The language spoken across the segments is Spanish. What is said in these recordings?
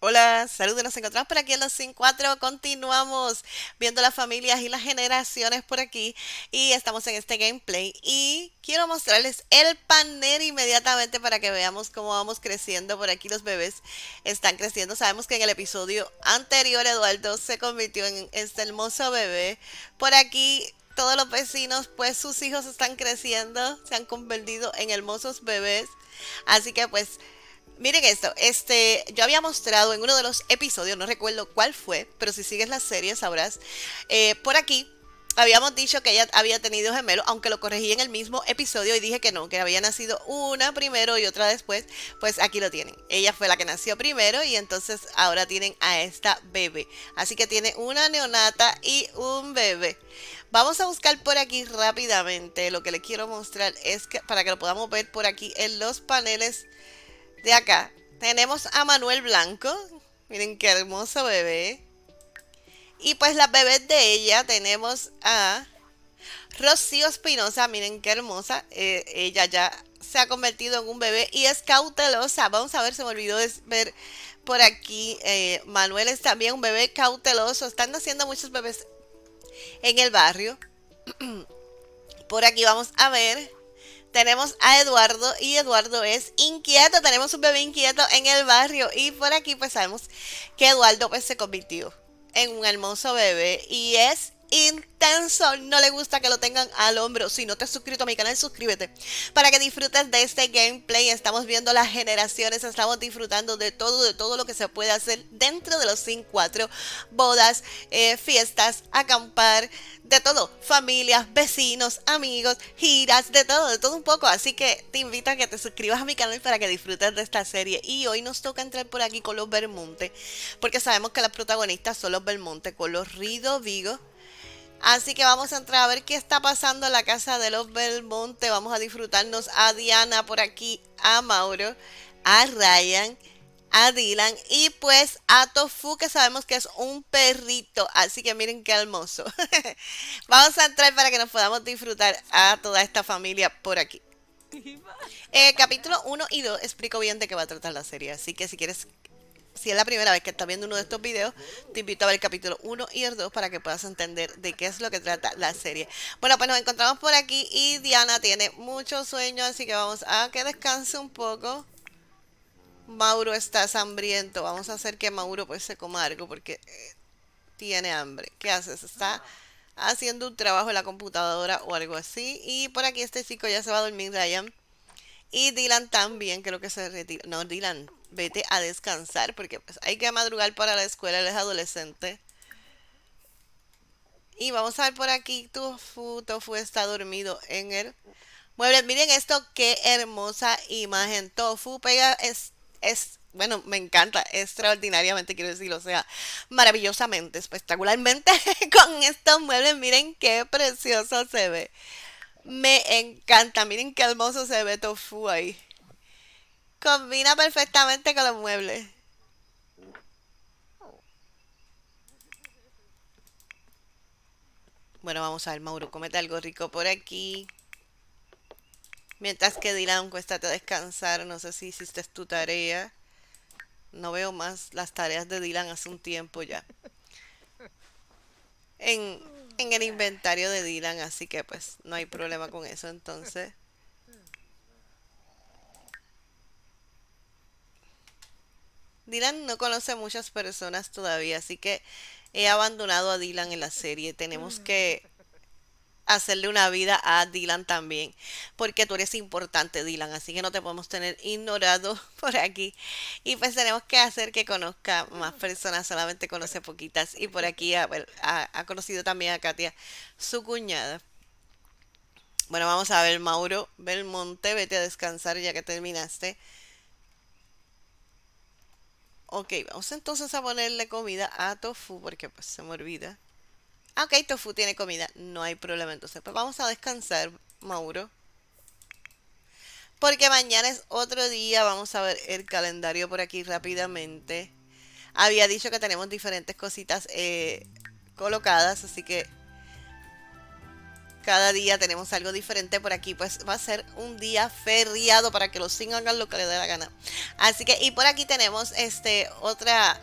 Hola, saludos, nos encontramos por aquí en los Sin Cuatro, continuamos viendo las familias y las generaciones por aquí y estamos en este gameplay y quiero mostrarles el panel inmediatamente para que veamos cómo vamos creciendo, por aquí los bebés están creciendo, sabemos que en el episodio anterior Eduardo se convirtió en este hermoso bebé, por aquí todos los vecinos, pues sus hijos están creciendo, se han convertido en hermosos bebés, así que pues Miren esto, este, yo había mostrado en uno de los episodios, no recuerdo cuál fue, pero si sigues la serie sabrás, eh, por aquí habíamos dicho que ella había tenido gemelos, aunque lo corregí en el mismo episodio y dije que no, que había nacido una primero y otra después, pues aquí lo tienen. Ella fue la que nació primero y entonces ahora tienen a esta bebé. Así que tiene una neonata y un bebé. Vamos a buscar por aquí rápidamente. Lo que les quiero mostrar es que para que lo podamos ver por aquí en los paneles de acá. Tenemos a Manuel Blanco. Miren qué hermoso bebé. Y pues las bebés de ella tenemos a Rocío Espinosa. Miren qué hermosa. Eh, ella ya se ha convertido en un bebé y es cautelosa. Vamos a ver, se me olvidó ver por aquí. Eh, Manuel es también un bebé cauteloso. Están naciendo muchos bebés en el barrio. por aquí vamos a ver tenemos a Eduardo y Eduardo es inquieto, tenemos un bebé inquieto en el barrio y por aquí pues sabemos que Eduardo pues se convirtió en un hermoso bebé y es intenso. No le gusta que lo tengan al hombro. Si no te has suscrito a mi canal, suscríbete para que disfrutes de este gameplay. Estamos viendo las generaciones, estamos disfrutando de todo, de todo lo que se puede hacer dentro de los sin 4 bodas, eh, fiestas, acampar, de todo, familias, vecinos, amigos, giras, de todo, de todo un poco. Así que te invito a que te suscribas a mi canal para que disfrutes de esta serie. Y hoy nos toca entrar por aquí con los Belmonte, porque sabemos que las protagonistas son los Belmonte, con los Rido Vigo Así que vamos a entrar a ver qué está pasando en la casa de los Belmonte. Vamos a disfrutarnos a Diana por aquí, a Mauro, a Ryan, a Dylan y pues a Tofu que sabemos que es un perrito. Así que miren qué hermoso. vamos a entrar para que nos podamos disfrutar a toda esta familia por aquí. Eh, capítulo 1 y 2 explico bien de qué va a tratar la serie, así que si quieres si es la primera vez que estás viendo uno de estos videos, te invito a ver el capítulo 1 y el 2 para que puedas entender de qué es lo que trata la serie. Bueno, pues nos encontramos por aquí y Diana tiene mucho sueño, así que vamos a que descanse un poco. Mauro está hambriento. Vamos a hacer que Mauro pues se coma algo porque eh, tiene hambre. ¿Qué haces? Está haciendo un trabajo en la computadora o algo así. Y por aquí este chico ya se va a dormir, Ryan. Y Dylan también creo que se retira. No, Dylan vete a descansar porque pues, hay que madrugar para la escuela, eres adolescente. Y vamos a ver por aquí, Tofu, Tofu está dormido en el mueble. Miren esto, qué hermosa imagen. Tofu pega es, es, bueno, me encanta, extraordinariamente, quiero decirlo o sea, maravillosamente, espectacularmente con estos muebles. Miren qué precioso se ve. Me encanta, miren qué hermoso se ve Tofu ahí. Combina perfectamente con los muebles. Bueno, vamos a ver, Mauro, comete algo rico por aquí. Mientras que Dylan, cuéstate a descansar. No sé si hiciste tu tarea. No veo más las tareas de Dylan hace un tiempo ya. En, en el inventario de Dylan, así que pues no hay problema con eso entonces. Dylan no conoce muchas personas todavía, así que he abandonado a Dylan en la serie. Tenemos mm. que hacerle una vida a Dylan también, porque tú eres importante, Dylan, así que no te podemos tener ignorado por aquí. Y pues tenemos que hacer que conozca más personas, solamente conoce poquitas. Y por aquí ha, ha conocido también a Katia, su cuñada. Bueno, vamos a ver, Mauro Belmonte, vete a descansar ya que terminaste. Ok, vamos entonces a ponerle comida a tofu porque pues, se me olvida. Ah, ok, tofu tiene comida, no hay problema. Entonces, pues vamos a descansar, Mauro. Porque mañana es otro día, vamos a ver el calendario por aquí rápidamente. Había dicho que tenemos diferentes cositas eh, colocadas, así que cada día tenemos algo diferente por aquí, pues va a ser un día feriado para que los cinco hagan lo que les dé la gana. Así que, y por aquí tenemos este otra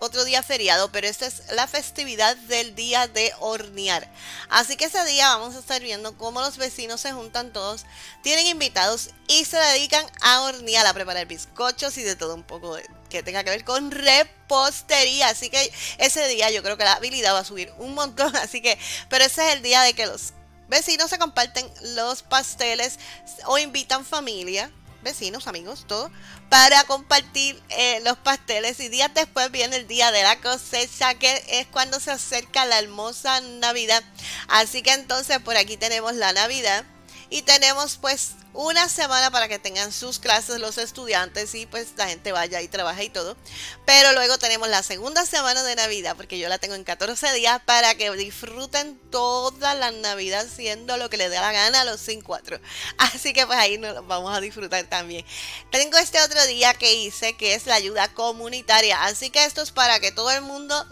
otro día feriado, pero esta es la festividad del día de hornear. Así que ese día vamos a estar viendo cómo los vecinos se juntan todos, tienen invitados y se dedican a hornear, a preparar bizcochos y de todo un poco que tenga que ver con repostería. Así que ese día yo creo que la habilidad va a subir un montón. Así que, pero ese es el día de que los Vecinos se comparten los pasteles o invitan familia, vecinos, amigos, todo, para compartir eh, los pasteles. Y días después viene el día de la cosecha, que es cuando se acerca la hermosa Navidad. Así que entonces por aquí tenemos la Navidad y tenemos pues una semana para que tengan sus clases los estudiantes y pues la gente vaya y trabaje y todo. Pero luego tenemos la segunda semana de Navidad, porque yo la tengo en 14 días, para que disfruten toda la Navidad Haciendo lo que les dé la gana a los sin cuatro Así que pues ahí nos vamos a disfrutar también. Tengo este otro día que hice, que es la ayuda comunitaria. Así que esto es para que todo el mundo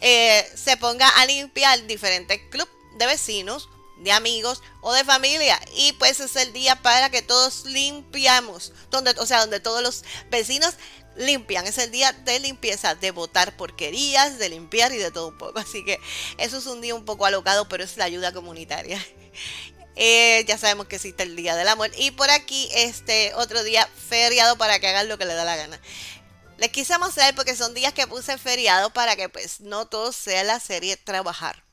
eh, se ponga a limpiar diferentes clubes de vecinos de amigos o de familia. Y pues es el día para que todos limpiamos, donde, o sea, donde todos los vecinos limpian. Es el día de limpieza, de botar porquerías, de limpiar y de todo un poco. Así que eso es un día un poco alocado, pero es la ayuda comunitaria. Eh, ya sabemos que existe el Día del Amor. Y por aquí, este otro día feriado para que hagan lo que les da la gana. Les quise mostrar porque son días que puse feriado para que pues no todo sea la serie trabajar.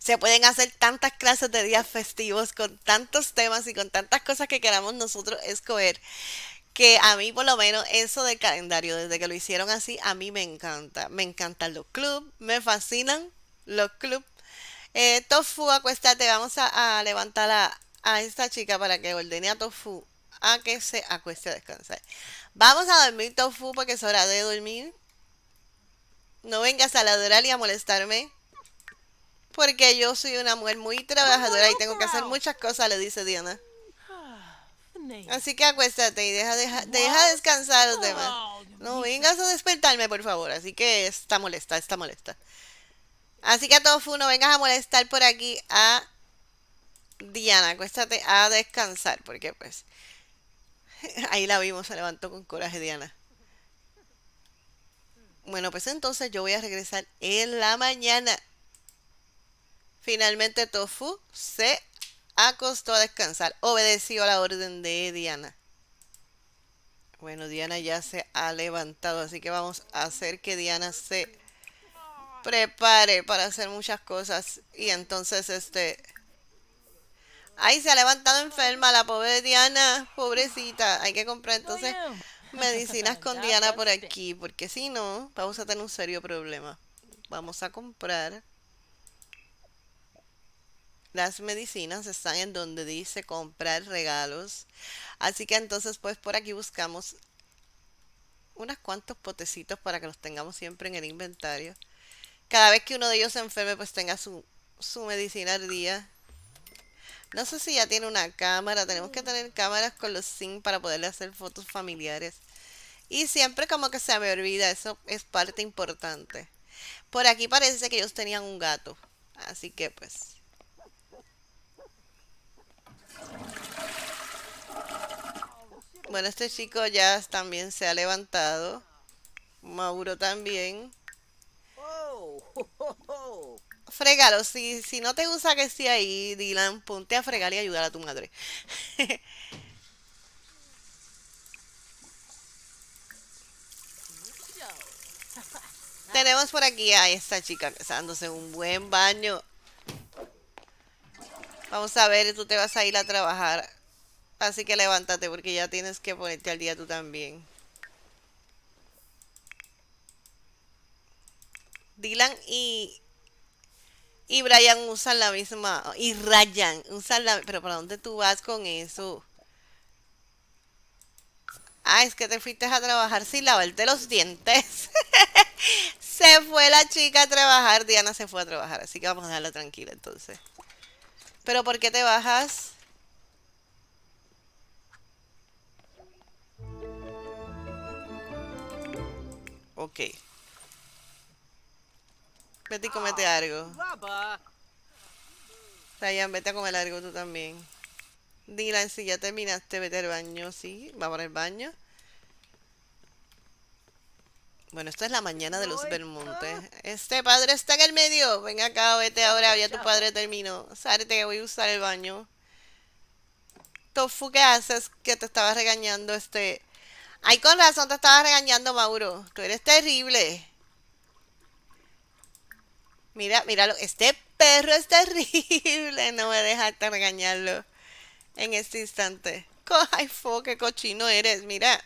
Se pueden hacer tantas clases de días festivos con tantos temas y con tantas cosas que queramos nosotros escoger que a mí por lo menos eso del calendario, desde que lo hicieron así, a mí me encanta. Me encantan los clubs, me fascinan los clubs. Eh, tofu, acuéstate, vamos a, levantar a, esta chica para que ordene a Tofu a que se acueste a descansar. Vamos a dormir, Tofu, porque es hora de dormir. No vengas a la y a molestarme. Porque yo soy una mujer muy trabajadora y tengo que hacer muchas cosas, le dice Diana. Ah, Así que acuéstate y deja, deja, descansar los oh, demás. No vengas a despertarme, por favor. Así que está molesta, está molesta. Así que a todos no vengas a molestar por aquí a Diana. Acuéstate a descansar, porque pues... Ahí la vimos, se levantó con coraje Diana. Bueno, pues entonces yo voy a regresar en la mañana. Finalmente Tofu se acostó a descansar, obedeció a la orden de Diana. Bueno, Diana ya se ha levantado, así que vamos a hacer que Diana se prepare para hacer muchas cosas. Y entonces, este... ¡Ay, se ha levantado enferma la pobre Diana! Pobrecita, hay que comprar entonces medicinas con Diana pues, por aquí, porque si no, vamos a tener un serio problema. Vamos a comprar las medicinas están en donde dice comprar regalos. Así que entonces pues por aquí buscamos Unas cuantos potecitos para que los tengamos siempre en el inventario. Cada vez que uno de ellos se enferme pues tenga su, su medicina al día. No sé si ya tiene una cámara. Tenemos que tener cámaras con los zinc para poderle hacer fotos familiares. Y siempre como que se me olvida. Eso es parte importante. Por aquí parece que ellos tenían un gato. Así que pues bueno, este chico ya también se ha levantado. Mauro también. Fregalo, si, si no te gusta que esté ahí, Dylan, ponte a fregar y ayudar a tu madre. Tenemos por aquí a esta chica dándose un buen baño. Vamos a ver, tú te vas a ir a trabajar. Así que levántate porque ya tienes que ponerte al día tú también. Dylan y, y Brian usan la misma... Y Ryan usan la... Pero ¿para dónde tú vas con eso? Ah, es que te fuiste a trabajar sin lavarte los dientes. se fue la chica a trabajar, Diana se fue a trabajar, así que vamos a dejarla tranquila entonces. ¿Pero por qué te bajas? Ok. Vete y comete algo. Ryan, vete a comer algo tú también. Dylan, si ya terminaste, vete al baño, sí. Vamos al baño. Bueno, esta es la mañana de los Belmonte. Ah. Este padre está en el medio. Venga acá, vete ahora, ya tu padre terminó. Sárate que voy a usar el baño. Tofu, ¿qué haces? Que te estaba regañando este... Ay, con razón te estaba regañando, Mauro. Tú eres terrible. Mira, míralo. Este perro es terrible. No me dejaste regañarlo en este instante. Ay, fo, qué cochino eres, mira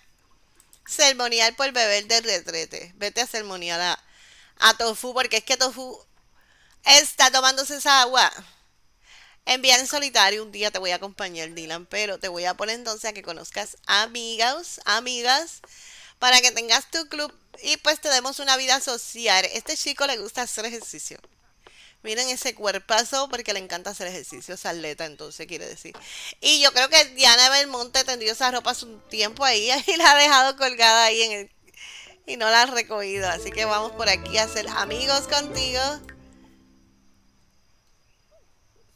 ceremonial por beber del retrete. Vete a sermoniar a, Tofu, porque es que Tofu está tomándose esa agua. Enviar en solitario, un día te voy a acompañar, Dylan, pero te voy a poner entonces a que conozcas amigas, amigas, para que tengas tu club y pues te demos una vida social. Este chico le gusta hacer ejercicio. Miren ese cuerpazo porque le encanta hacer ejercicio, esa atleta, entonces quiere decir. Y yo creo que Diana Belmonte tendió esa ropa hace un tiempo ahí y la ha dejado colgada ahí en Y no la ha recogido, así que vamos por aquí a ser amigos contigo.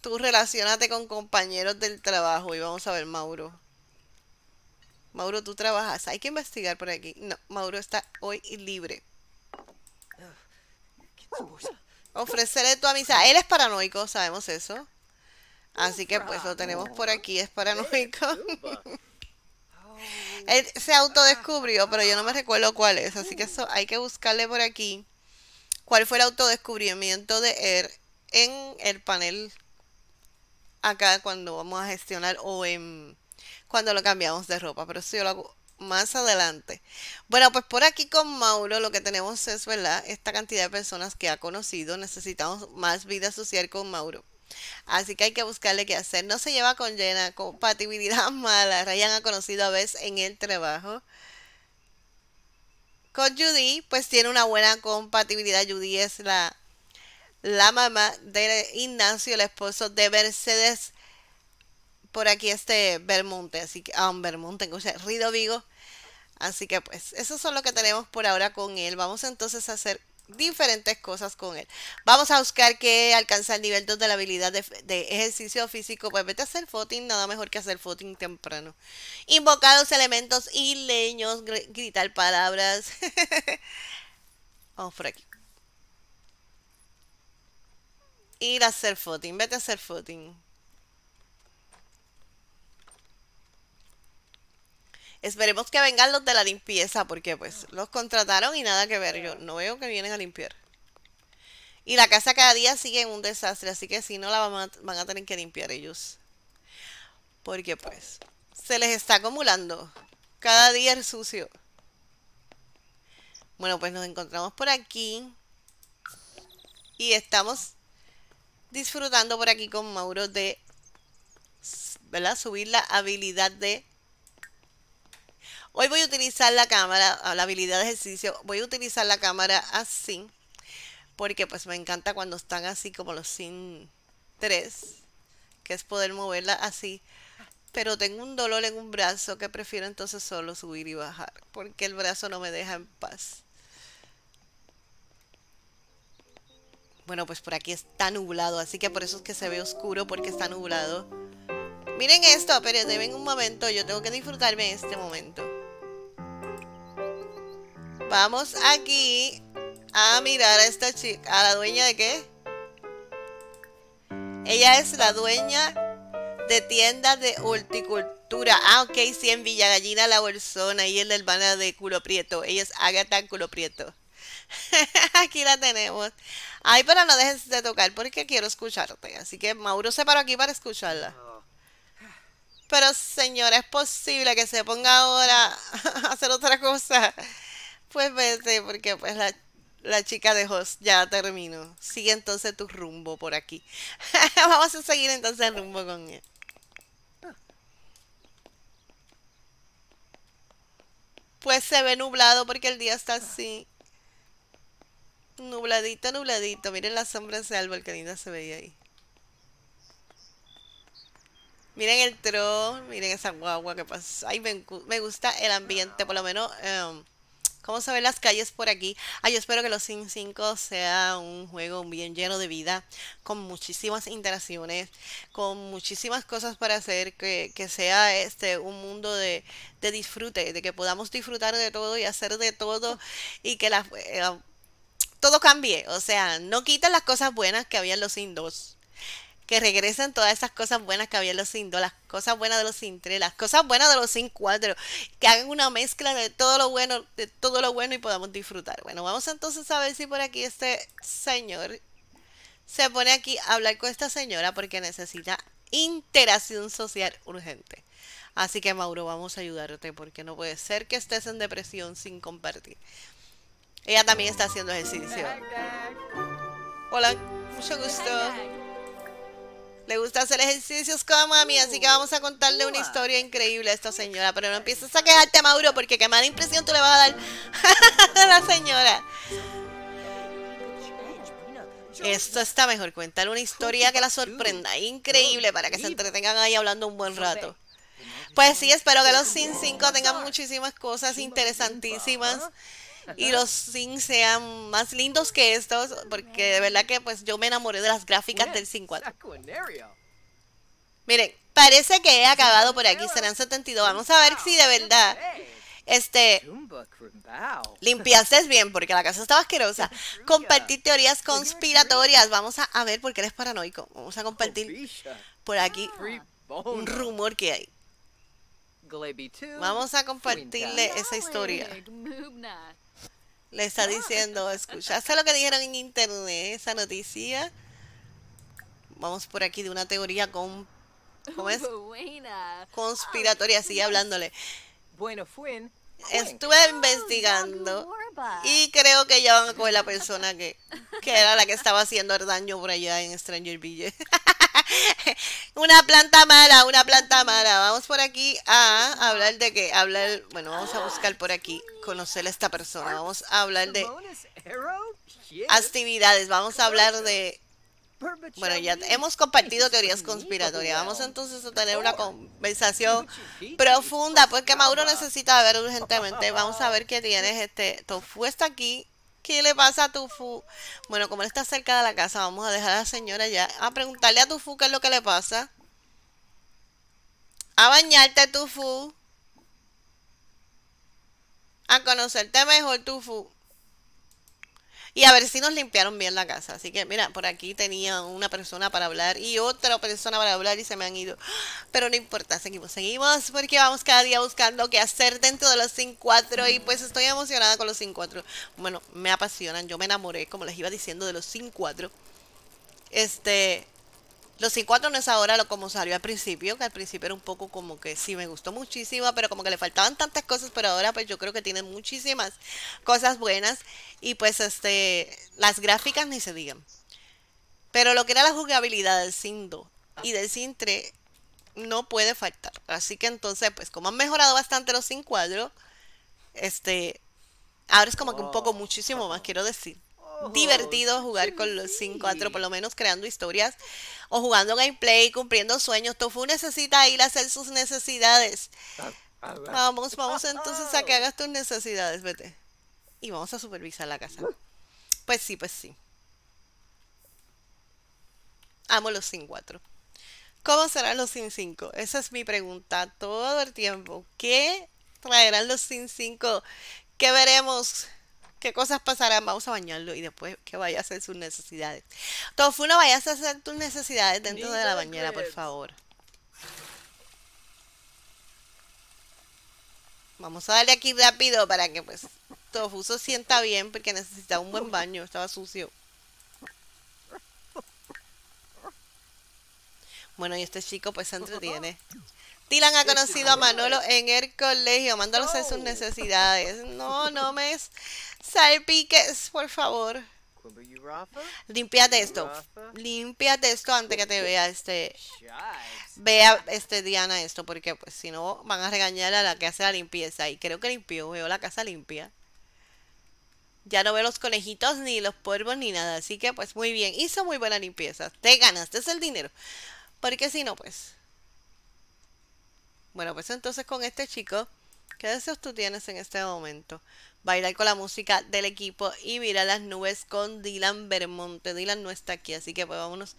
Tú relacionate con compañeros del trabajo y vamos a ver Mauro. Mauro, tú trabajas. Hay que investigar por aquí. No, Mauro está hoy libre. Ah, ¿Qué Ofrecerle tu amistad. Él es paranoico, sabemos eso. Así que pues lo tenemos por aquí, es paranoico. Él se autodescubrió, pero yo no me recuerdo cuál es, así que eso hay que buscarle por aquí. ¿Cuál fue el autodescubrimiento de él en el panel acá cuando vamos a gestionar o en cuando lo cambiamos de ropa? Pero si yo lo más adelante. Bueno, pues por aquí con Mauro lo que tenemos es, ¿verdad? Esta cantidad de personas que ha conocido. Necesitamos más vida social con Mauro. Así que hay que buscarle qué hacer. No se lleva con llena compatibilidad mala. Ryan ha conocido a veces en el trabajo. Con Judy, pues tiene una buena compatibilidad. Judy es la, la mamá de Ignacio, el esposo de Mercedes por aquí este Bermonte, así que, ah, Bermonte, o sea, Rido Vigo. Así que pues, eso es lo que tenemos por ahora con él. Vamos entonces a hacer diferentes cosas con él. Vamos a buscar que alcance el nivel 2 de la habilidad de, ejercicio físico. Pues vete a hacer footing, nada mejor que hacer footing temprano. Invocar los elementos y leños, gritar palabras. Vamos por aquí. Ir a hacer footing, vete a hacer footing. Esperemos que vengan los de la limpieza, porque pues los contrataron y nada que ver. Yo no veo que vienen a limpiar. Y la casa cada día sigue en un desastre, así que si no la van a, van a tener que limpiar ellos. Porque pues se les está acumulando. Cada día el sucio. Bueno, pues nos encontramos por aquí. Y estamos disfrutando por aquí con Mauro de ¿verdad? subir la habilidad de Hoy voy a utilizar la cámara, ah, la habilidad de ejercicio, voy a utilizar la cámara así, porque pues me encanta cuando están así como los sin 3, que es poder moverla así. Pero tengo un dolor en un brazo que prefiero entonces solo subir y bajar, porque el brazo no me deja en paz. Bueno, pues por aquí está nublado, así que por eso es que se ve oscuro, porque está nublado. Miren esto, pero deben un momento, yo tengo que disfrutarme en este momento. Vamos aquí a mirar a esta chica. ¿A la dueña de qué? Ella es la dueña de tienda de horticultura. Ah, ok, sí, en Villagallina La Bolsona. Y el del hermana de Culo Prieto. Ella es Agatha Culo Prieto. aquí la tenemos. Ay, pero no dejes de tocar porque quiero escucharte. Así que Mauro se paró aquí para escucharla. Pero señora, es posible que se ponga ahora a hacer otra cosa. Pues vete, porque pues la, la chica de host ya terminó. Sigue entonces tu rumbo por aquí. Vamos a seguir entonces el rumbo con él. Pues se ve nublado porque el día está así. Nubladito, nubladito. Miren las sombras de ese árbol que se veía ahí. Miren el tron, miren esa guagua que pasa. Ay, me, me, gusta el ambiente, por lo menos. Em, Vamos a ver las calles por aquí. Ay, yo espero que los Sims 5 sea un juego bien lleno de vida, con muchísimas interacciones, con muchísimas cosas para hacer, que, que sea este un mundo de, disfrute, de que podamos disfrutar de todo y hacer de todo y que la, eh, todo cambie. O sea, no quiten las cosas buenas que había en los Sims 2 que regresen todas esas cosas buenas que había en los Indo, las cosas buenas de los tres, las cosas buenas de los Sin Cuatro, que hagan una mezcla de todo lo bueno, de todo lo bueno y podamos disfrutar. Bueno, vamos entonces a ver si por aquí este señor se pone aquí a hablar con esta señora porque necesita interacción social urgente. Así que Mauro, vamos a ayudarte porque no puede ser que estés en depresión sin compartir. Ella también está haciendo ejercicio. Hola, mucho gusto. Le gusta hacer ejercicios como a mí, así que uh, vamos a contarle una historia increíble a esta señora. Pero no empieces a quejarte, Mauro, porque qué mala impresión tú le vas a dar a la señora. Esto está mejor. Cuéntale una historia que la sorprenda. Increíble para que se entretengan ahí hablando un buen rato. Pues sí, espero que los Sin 5 tengan muchísimas cosas interesantísimas y los Sims sean más lindos que estos, porque de verdad que pues yo me enamoré de las gráficas del Sim 4. Miren, parece que he acabado por aquí, serán 72. Vamos a ver si de verdad este limpiaste bien porque la casa está asquerosa. Compartir teorías conspiratorias. Vamos a, ver por qué eres paranoico. Vamos a compartir por aquí ah. un rumor que hay. Vamos a compartirle esa historia. Le está ah. diciendo, escuchaste lo que dijeron en internet, esa noticia. Vamos por aquí de una teoría con... Conspiratoria, sigue hablándole. Bueno, fue. Estuve ah, investigando y creo que ya van a coger la persona que, que era la que estaba haciendo el daño por allá en Stranger Village. una planta mala, una planta mala. Vamos por aquí a hablar de qué. Hablar, bueno, vamos a buscar por aquí, conocer a esta persona. Vamos a hablar de actividades. Vamos a hablar de... Bueno, ya hemos compartido teorías conspiratorias. Vamos entonces a tener una conversación profunda, porque Mauro necesita ver urgentemente. Vamos a ver qué tienes. Este tofu está aquí ¿Qué le pasa a Tufu? Bueno, como él está cerca de la casa, vamos a dejar a la señora ya a preguntarle a Tufu qué es lo que le pasa. A bañarte, Tufu. A conocerte mejor, Tufu. Y a ver si nos limpiaron bien la casa. Así que mira, por aquí tenía una persona para hablar y otra persona para hablar y se me han ido. Pero no importa, seguimos, seguimos porque vamos cada día buscando qué hacer dentro de los 5-4 y pues estoy emocionada con los 5-4. Bueno, me apasionan, yo me enamoré, como les iba diciendo, de los 5-4. Este, los Cinco 4 no es ahora lo como salió al principio, que al principio era un poco como que sí me gustó muchísimo, pero como que le faltaban tantas cosas, pero ahora pues yo creo que tiene muchísimas cosas buenas y pues este las gráficas ni se digan. Pero lo que era la jugabilidad del Sindo y del C3 no puede faltar. Así que entonces, pues como han mejorado bastante los sin cuadro, este, ahora es como que un poco muchísimo más, quiero decir divertido jugar con los sin cuatro, por lo menos creando historias o jugando gameplay, cumpliendo sueños. Tofu necesita ir a hacer sus necesidades. Vamos, vamos entonces a que hagas tus necesidades, vete. Y vamos a supervisar la casa. Pues sí, pues sí. Amo los sin cuatro. ¿Cómo serán los sin 5? Esa es mi pregunta todo el tiempo. ¿Qué traerán los sin 5? ¿Qué veremos? qué cosas pasarán, vamos a bañarlo y después que vaya a hacer sus necesidades. no vayas a hacer tus necesidades dentro de la bañera, por favor. Vamos a darle aquí rápido para que pues Tofu se sienta bien porque necesitaba un buen baño, estaba sucio. Bueno, y este chico pues se entretiene. Dylan ha conocido a Manolo en el colegio. Mándalo sus necesidades. No, no me salpiques, por favor. Límpiate esto. Límpiate esto antes que te vea este. Vea este Diana esto, porque pues si no van a regañar a la que hace la limpieza. Y creo que limpió, veo la casa limpia. Ya no veo los conejitos, ni los polvos, ni nada. Así que pues muy bien. Hizo muy buena limpieza. Te ganaste el dinero. Porque si no, pues. Bueno, pues entonces con este chico, ¿qué deseos tú tienes en este momento? Bailar con la música del equipo y mirar las nubes con Dylan Bermonte. Dylan no está aquí, así que pues vámonos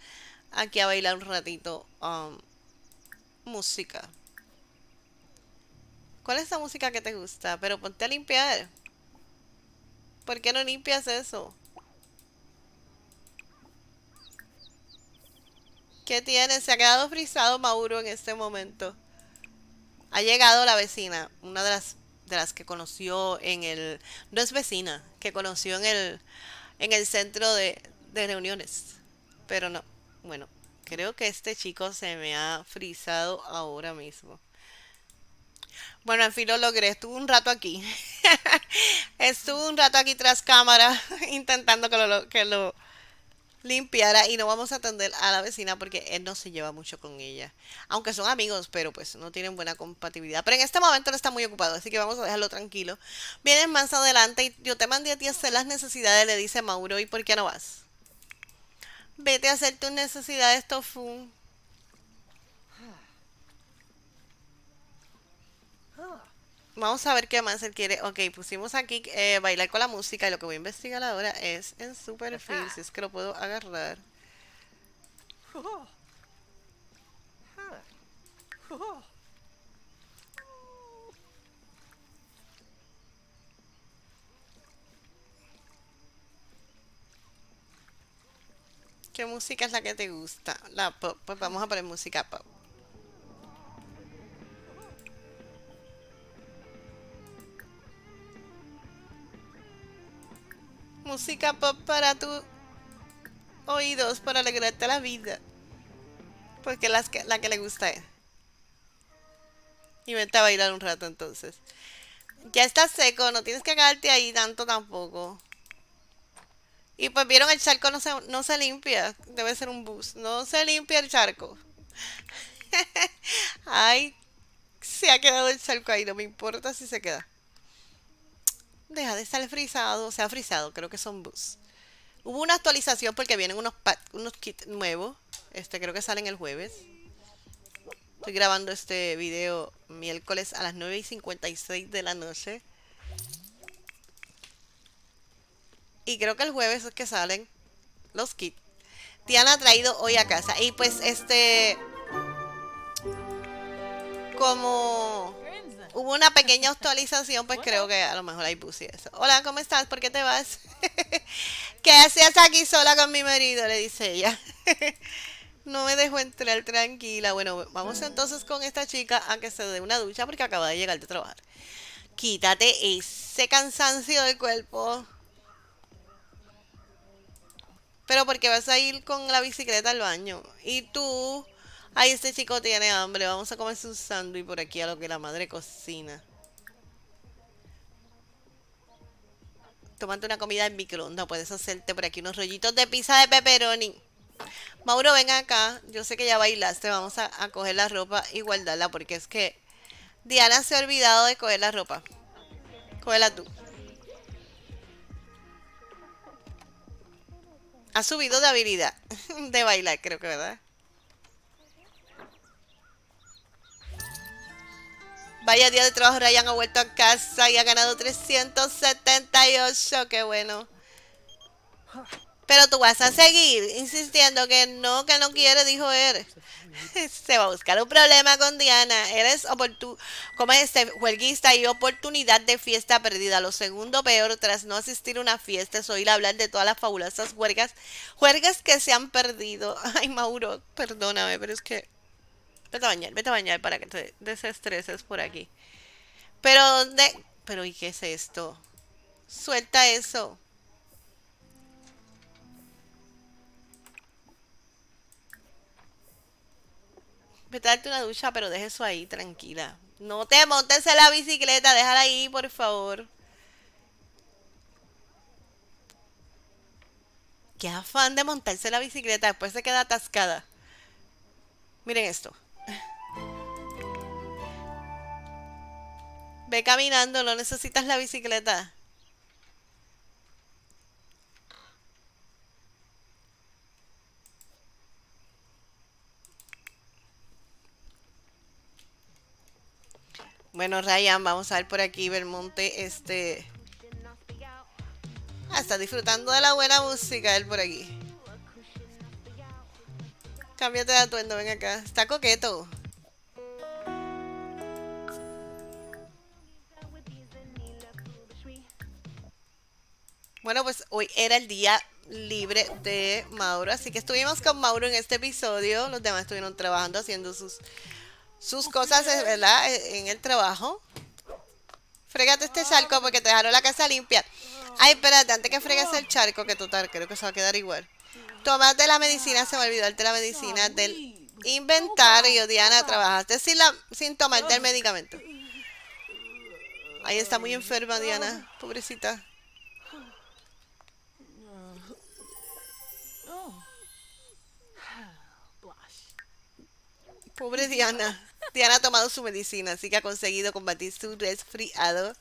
aquí a bailar un ratito um, música. ¿Cuál es la música que te gusta? Pero ponte a limpiar. ¿Por qué no limpias eso? ¿Qué tiene? Se ha quedado frisado Mauro en este momento. Ha llegado la vecina, una de las, de las que conoció en el... No es vecina, que conoció en el, en el centro de, de reuniones. Pero no, bueno, creo que este chico se me ha frisado ahora mismo. Bueno, al fin, lo logré. Estuve un rato aquí. Estuve un rato aquí tras cámara intentando que lo, que lo, limpiara y no vamos a atender a la vecina porque él no se lleva mucho con ella. Aunque son amigos, pero pues no tienen buena compatibilidad. Pero en este momento no está muy ocupado, así que vamos a dejarlo tranquilo. Vienes más adelante y yo te mandé a ti a hacer las necesidades, le dice Mauro. ¿Y por qué no vas? Vete a hacer tus necesidades, Tofu. Vamos a ver qué más se quiere. Ok, pusimos aquí eh, bailar con la música y lo que voy a investigar ahora es en superficie, es que lo puedo agarrar. ¿Qué música es la que te gusta? La pop. Pues vamos a poner música pop. Música pop para tus oídos, para alegrarte la vida. Porque las la que le gusta es. a bailar un rato entonces. Ya está seco, no tienes que cagarte ahí tanto tampoco. Y pues vieron, el charco no se, no se limpia. Debe ser un bus. No se limpia el charco. Ay, se ha quedado el charco ahí. No me importa si se queda deja de estar frisado, se ha frisado, creo que son bus. Hubo una actualización porque vienen unos, unos kits nuevos, este creo que salen el jueves. Estoy grabando este video miércoles a las 9 y 56 de la noche. Y creo que el jueves es que salen los kits. Te han traído hoy a casa. Y pues este... Como hubo una pequeña actualización, pues creo que a lo mejor ahí puse eso. Hola, ¿cómo estás? ¿Por qué te vas? ¿Qué hacías aquí sola con mi marido? Le dice ella. no me dejo entrar tranquila. Bueno, vamos entonces con esta chica a que se dé una ducha porque acaba de llegar de trabajar. Quítate ese cansancio del cuerpo. Pero porque vas a ir con la bicicleta al baño. Y tú Ay, este chico tiene hambre. Vamos a comerse un sándwich por aquí a lo que la madre cocina. Tómate una comida en microondas. Puedes hacerte por aquí unos rollitos de pizza de pepperoni. Mauro, ven acá. Yo sé que ya bailaste. Vamos a, a coger la ropa y guardarla porque es que Diana se ha olvidado de coger la ropa. Cógela tú. Ha subido de habilidad de bailar, creo que, ¿verdad? Vaya día de trabajo, Ryan ha vuelto a casa y ha ganado 378. Qué bueno. Pero tú vas a seguir insistiendo que no, que no quiere, dijo él. Se va a buscar un problema con Diana. Eres como este y oportunidad de fiesta perdida. Lo segundo peor, tras no asistir a una fiesta, es oír hablar de todas las fabulosas huergas, juergas que se han perdido. Ay, Mauro, perdóname, pero es que Vete a bañar, vete a bañar para que te desestreses por aquí. Pero ¿dónde? Pero ¿y qué es esto? Suelta eso. Vete a darte una ducha, pero deja eso ahí, tranquila. No te montes en la bicicleta, déjala ahí, por favor. Qué afán de montarse en la bicicleta, después se queda atascada. Miren esto. Ve caminando, no necesitas la bicicleta. Bueno, Ryan, vamos a ver por aquí, Belmonte, este... Ah, está disfrutando de la buena música él por aquí. Cámbiate de atuendo, ven acá. Está coqueto. Bueno, pues hoy era el día libre de Mauro, así que estuvimos con Mauro en este episodio. Los demás estuvieron trabajando, haciendo sus, sus cosas, eh, ¿verdad? E, en el trabajo. Fregate este charco porque te dejaron la casa limpia. Ay, espérate, antes que fregues el charco, que total, creo que se va a quedar igual. Tomate la medicina, se me olvidó darte la medicina del inventario, Diana. Trabajaste sin, la, sin tomarte el medicamento. Ahí está muy enferma, Diana, pobrecita. Pobre Diana. Diana ha tomado su medicina, así que ha conseguido combatir su resfriado.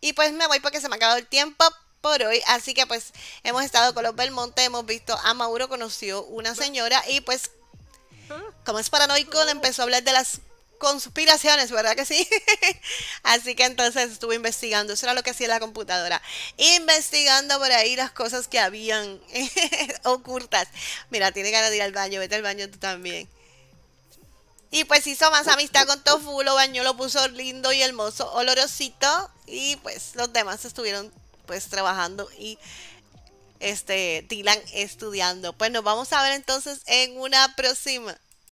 Y pues me voy porque se me ha acabado el tiempo por hoy. Así que pues hemos estado con los Belmonte, hemos visto a Mauro conoció una señora y pues como es paranoico le empezó a hablar de las conspiraciones, ¿verdad que sí? Así que entonces estuve investigando, eso era lo que hacía la computadora, investigando por ahí las cosas que habían ocultas. Mira, tiene ganas de ir al baño, vete al baño tú también. Y pues hizo más amistad con Tofu, lo bañó, lo puso lindo y hermoso, olorosito. Y pues los demás estuvieron pues trabajando y este, Dylan estudiando. Pues nos vamos a ver entonces en una próxima.